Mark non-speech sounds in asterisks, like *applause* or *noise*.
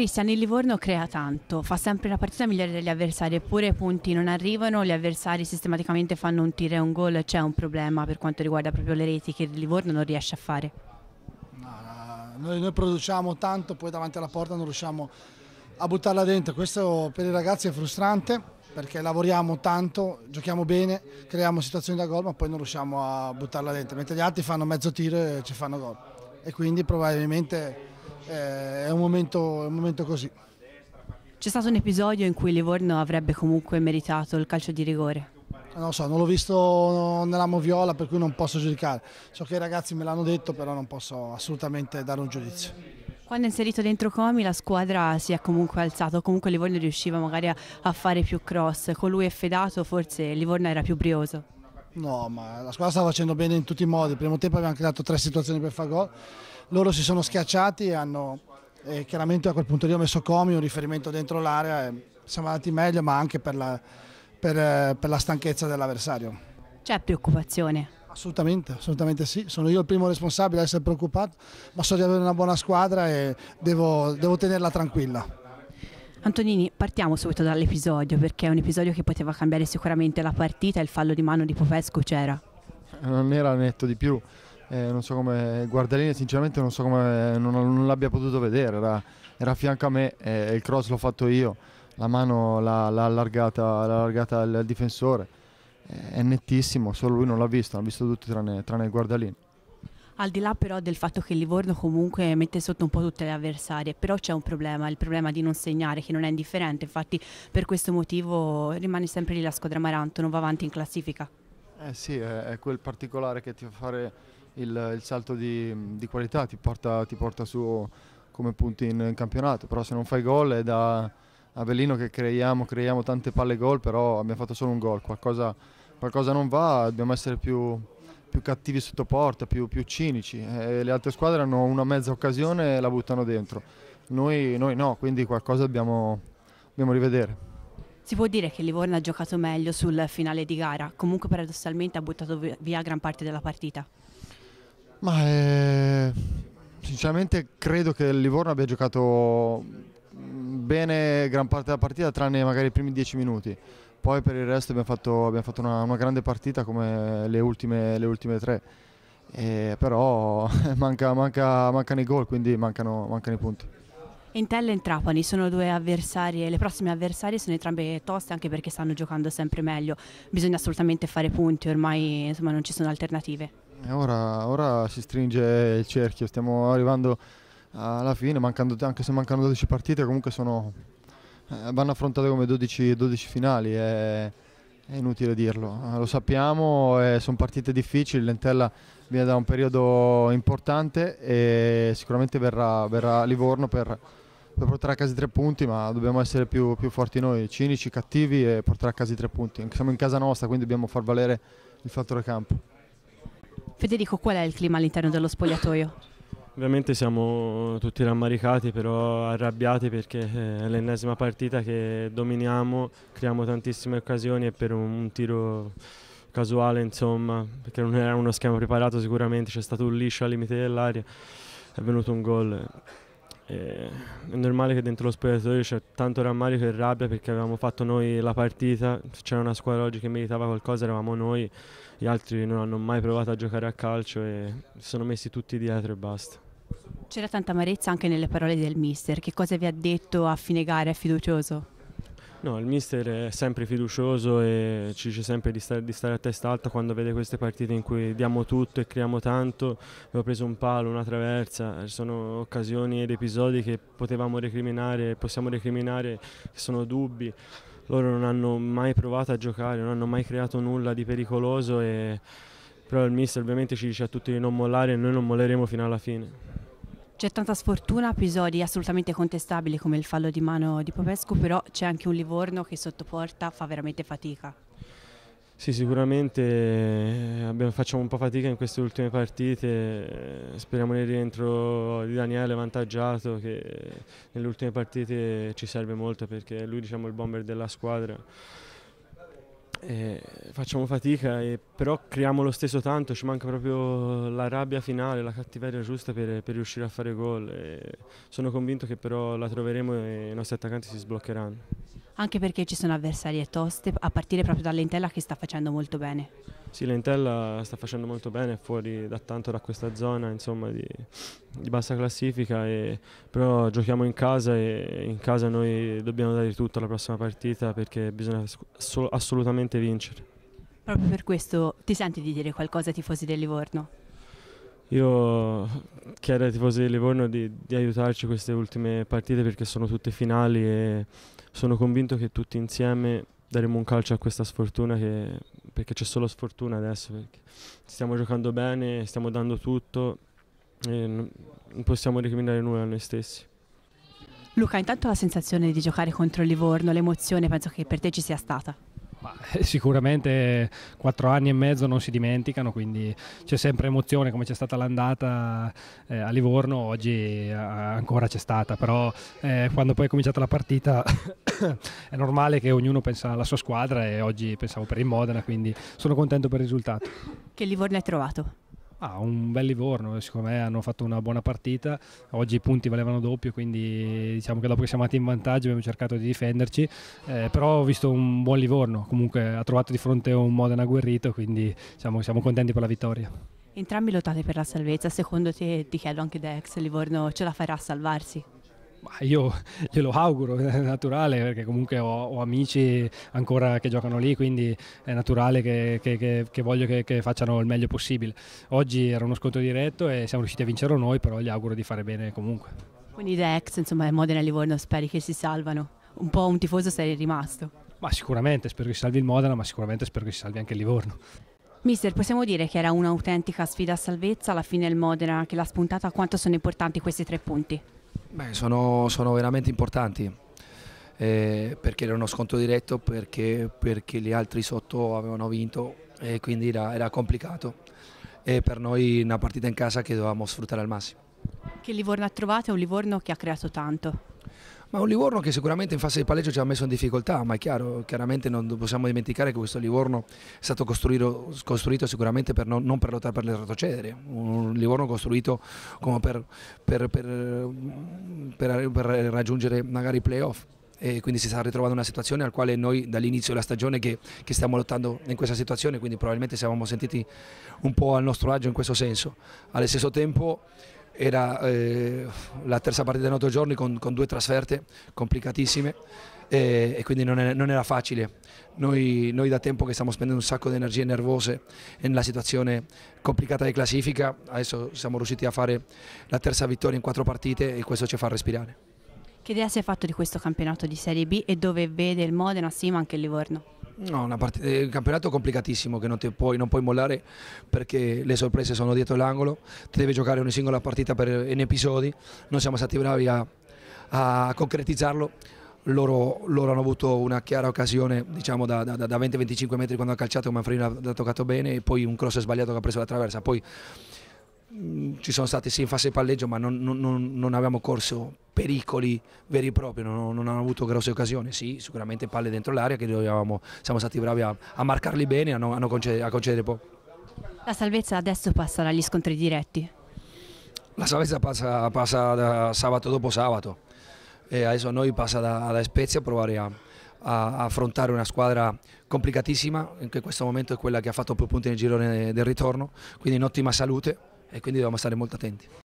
Cristian, il Livorno crea tanto, fa sempre la partita migliore degli avversari, eppure i punti non arrivano, gli avversari sistematicamente fanno un tiro e un gol, c'è un problema per quanto riguarda proprio le reti che il Livorno non riesce a fare. No, no, noi, noi produciamo tanto, poi davanti alla porta non riusciamo a buttarla dentro, questo per i ragazzi è frustrante perché lavoriamo tanto, giochiamo bene, creiamo situazioni da gol ma poi non riusciamo a buttarla dentro, mentre gli altri fanno mezzo tiro e ci fanno gol e quindi probabilmente eh, è, un momento, è un momento così. C'è stato un episodio in cui Livorno avrebbe comunque meritato il calcio di rigore? Non lo so, non l'ho visto nella Moviola per cui non posso giudicare. So che i ragazzi me l'hanno detto però non posso assolutamente dare un giudizio. Quando è inserito dentro Comi la squadra si è comunque alzata, comunque Livorno riusciva magari a, fare più cross, con lui è Fedato forse Livorno era più brioso. No, ma la squadra sta facendo bene in tutti i modi. Il primo tempo abbiamo creato tre situazioni per far gol. Loro si sono schiacciati e hanno e chiaramente a quel punto lì ho messo Comi, un riferimento dentro l'area. E siamo andati meglio, ma anche per la, per, eh, per la stanchezza dell'avversario. C'è preoccupazione? Assolutamente, assolutamente sì. Sono io il primo responsabile a essere preoccupato, ma so di avere una buona squadra e devo, devo tenerla tranquilla. Antonini, partiamo subito dall'episodio perché è un episodio che poteva cambiare sicuramente la partita, il fallo di mano di Popesco c'era. Non era netto di più, eh, non so come Guardalini sinceramente non so come non, non l'abbia potuto vedere, era, era, a fianco a me e il cross l'ho fatto io, la mano l'ha, l'ha allargata, l'ha allargata al, al difensore, eh, è nettissimo, solo lui non l'ha visto, l'hanno visto tutti tranne, tranne Guardalini. Al di là però del fatto che Livorno comunque mette sotto un po' tutte le avversarie, però c'è un problema, il problema di non segnare che non è indifferente, infatti per questo motivo rimane sempre lì la squadra Amaranto, non va avanti in classifica. Eh sì, è quel particolare che ti fa fare il, il salto di, di, qualità, ti porta, ti porta su come punti in, in, campionato, però se non fai gol è da Avellino che creiamo, creiamo tante palle gol, però abbiamo fatto solo un gol, qualcosa, qualcosa non va, dobbiamo essere più, più cattivi sotto porta, più, più cinici. Eh, le altre squadre hanno una mezza occasione e la buttano dentro. Noi, noi no, quindi qualcosa dobbiamo, dobbiamo rivedere. Si può dire che Livorno ha giocato meglio sul finale di gara, comunque paradossalmente ha buttato via gran parte della partita. Ma eh, sinceramente credo che il Livorno abbia giocato bene gran parte della partita tranne magari i primi dieci minuti poi per il resto abbiamo fatto, abbiamo fatto una, una, grande partita come le ultime, le ultime tre e però *laughs* manca, manca, mancano i gol quindi mancano, mancano i punti Intella e Trapani sono due avversarie, le prossime avversarie sono entrambe toste anche perché stanno giocando sempre meglio, bisogna assolutamente fare punti, ormai insomma, non ci sono alternative. Ora, ora si stringe il cerchio, stiamo arrivando alla fine, mancando, anche se mancano 12 partite, comunque sono, eh, vanno affrontate come 12, 12 finali. E, è inutile dirlo, eh, lo sappiamo, eh, sono partite difficili, Lentella viene da un periodo importante e sicuramente verrà, verrà a Livorno per, per, portare a casa i tre punti, ma dobbiamo essere più, più, forti noi, cinici, cattivi e portare a casa i tre punti. Siamo in casa nostra, quindi dobbiamo far valere il fattore campo. Federico, qual è il clima all'interno dello spogliatoio? Ovviamente siamo tutti rammaricati, però arrabbiati perché eh, è l'ennesima partita che dominiamo, creiamo tantissime occasioni e per un tiro casuale, insomma, perché non era uno schema preparato sicuramente, c'è stato un liscio al limite dell'aria, è venuto un gol. Eh, è normale che dentro lo spogliatoio c'è tanto rammarico e rabbia perché avevamo fatto noi la partita, c'era una squadra oggi che meritava qualcosa, eravamo noi, gli altri non hanno mai provato a giocare a calcio e si sono messi tutti dietro e basta. C'era tanta amarezza anche nelle parole del mister, che cosa vi ha detto a fine gara, è fiducioso? No, il mister è sempre fiducioso e ci dice sempre di stare, di stare, a testa alta quando vede queste partite in cui diamo tutto e creiamo tanto. Abbiamo preso un palo, una traversa, ci sono occasioni ed episodi che potevamo recriminare, possiamo recriminare, che sono dubbi. Loro non hanno mai provato a giocare, non hanno mai creato nulla di pericoloso, e... però il mister ovviamente ci dice a tutti di non mollare e noi non molleremo fino alla fine. C'è tanta sfortuna, episodi assolutamente contestabili come il fallo di mano di Popescu, però c'è anche un Livorno che sottoporta fa veramente fatica. Sì, sicuramente eh, abbiamo, facciamo un po' fatica in queste ultime partite, eh, speriamo nel rientro di Daniele vantaggiato che nelle ultime partite ci serve molto perché lui diciamo, è il bomber della squadra eh, facciamo fatica, e, però creiamo lo stesso tanto, ci manca proprio la rabbia finale, la cattiveria giusta per, per riuscire a fare gol. sono convinto che però la troveremo e i nostri attaccanti si sbloccheranno anche perché ci sono avversarie toste, a partire proprio dall'Entella che sta facendo molto bene. Sì, Lentella sta facendo molto bene, fuori da tanto da questa zona insomma, di, di, bassa classifica, e, però giochiamo in casa e in casa noi dobbiamo dare tutto alla prossima partita perché bisogna assolutamente vincere. Proprio per questo ti senti di dire qualcosa ai tifosi del Livorno? Io chiedo ai tifosi di Livorno di, di, aiutarci queste ultime partite perché sono tutte finali e sono convinto che tutti insieme daremo un calcio a questa sfortuna che, perché c'è solo sfortuna adesso. stiamo giocando bene, stiamo dando tutto e non possiamo recriminare nulla a noi stessi. Luca, intanto la sensazione di giocare contro il Livorno, l'emozione penso che per te ci sia stata. Eh, sicuramente quattro anni e mezzo non si dimenticano, quindi c'è sempre emozione come c'è stata l'andata eh, a Livorno, oggi eh, ancora c'è stata, però eh, quando poi è cominciata la partita *coughs* è normale che ognuno pensa alla sua squadra e oggi pensavo per il Modena, quindi sono contento per il risultato. Che Livorno hai trovato? Ah, un bel Livorno, secondo me hanno fatto una buona partita, oggi i punti valevano doppio, quindi diciamo che dopo che siamo andati in vantaggio abbiamo cercato di difenderci, eh, però ho visto un buon Livorno, comunque ha trovato di fronte un Modena agguerrito, quindi diciamo, siamo contenti per la vittoria. Entrambi lottate per la salvezza, secondo te, ti chiedo anche da ex Livorno, ce la farà a salvarsi? io *laughs* glielo auguro, è naturale perché comunque ho, ho, amici ancora che giocano lì, quindi è naturale che, che, che, che voglio che, facciano il meglio possibile. Oggi era uno scontro diretto e siamo riusciti a vincerlo noi, però gli auguro di fare bene comunque. Quindi da ex, insomma, Modena e Livorno, speri che si salvano. Un po' un tifoso sei rimasto. Ma sicuramente, spero che si salvi il Modena, ma sicuramente spero che si salvi anche il Livorno. Mister, possiamo dire che era un'autentica sfida a salvezza alla fine il Modena, che l'ha spuntata quanto sono importanti questi tre punti? Beh, sono, sono, veramente importanti eh, perché era uno scontro diretto, perché, perché, gli altri sotto avevano vinto e quindi era, era, complicato. E per noi una partita in casa che dovevamo sfruttare al massimo. Che Livorno ha trovato è un Livorno che ha creato tanto. Ma un Livorno che sicuramente in fase di palleggio ci ha messo in difficoltà, ma è chiaro, chiaramente non possiamo dimenticare che questo Livorno è stato costruito, costruito sicuramente per non, non, per lottare per le retrocedere, un Livorno costruito per, per, per, raggiungere magari i playoff. E quindi si sta ritrovando una situazione al quale noi dall'inizio della stagione che, che stiamo lottando in questa situazione, quindi probabilmente siamo sentiti un po' al nostro agio in questo senso. Allo stesso tempo era eh, la terza partita in otto giorni con, con due trasferte complicatissime eh, e quindi non, è, non era facile. Noi, noi, da tempo che stiamo spendendo un sacco di energie nervose nella situazione complicata di classifica, adesso siamo riusciti a fare la terza vittoria in quattro partite e questo ci fa respirare. Che idea si è fatto di questo campionato di Serie B e dove vede il Modena, sì ma anche il Livorno? No, una partita, eh, un campionato complicatissimo che non puoi, non, puoi, mollare perché le sorprese sono dietro l'angolo, ti devi giocare ogni singola partita per, in episodi, non siamo stati bravi a, a concretizzarlo. Loro, loro, hanno avuto una chiara occasione diciamo, da, da, da 20-25 metri quando ha calciato Manfrina ha toccato bene e poi un cross sbagliato che ha preso la traversa poi Mm, ci sono stati sì in fase palleggio ma non, non, non avevamo corso pericoli veri e propri, non, non hanno avuto grosse occasioni, sì sicuramente palle dentro l'area che dovevamo, siamo stati bravi a, a marcarli bene e a, a, concedere, a concedere poco. La salvezza adesso passa dagli scontri diretti? La salvezza passa, passa da sabato dopo sabato e adesso a noi passa da, da Spezia a provare a, a affrontare una squadra complicatissima, che in questo momento è quella che ha fatto più punti nel girone del ritorno, quindi in ottima salute e quindi dobbiamo stare molto attenti.